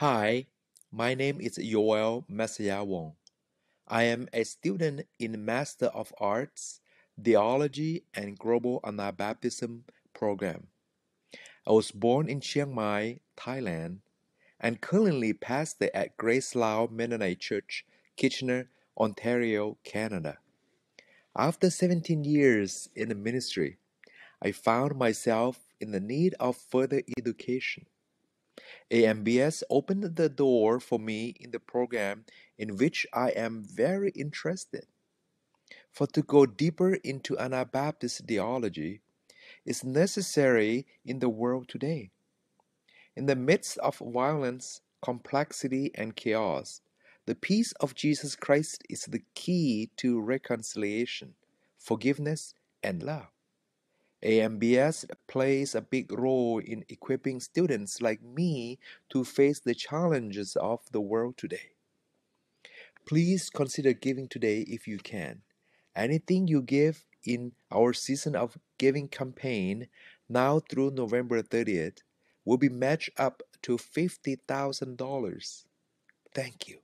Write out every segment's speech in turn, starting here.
Hi, my name is Yoel Messiah Wong. I am a student in Master of Arts, Theology, and Global Anabaptism program. I was born in Chiang Mai, Thailand, and currently pastor at Grace Lao Mennonite Church, Kitchener, Ontario, Canada. After 17 years in the ministry, I found myself in the need of further education. AMBS opened the door for me in the program in which I am very interested. For to go deeper into Anabaptist theology is necessary in the world today. In the midst of violence, complexity, and chaos, the peace of Jesus Christ is the key to reconciliation, forgiveness, and love. AMBS plays a big role in equipping students like me to face the challenges of the world today. Please consider giving today if you can. Anything you give in our Season of Giving campaign, now through November 30th, will be matched up to $50,000. Thank you.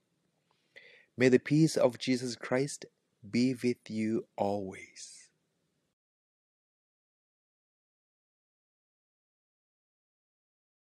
May the peace of Jesus Christ be with you always.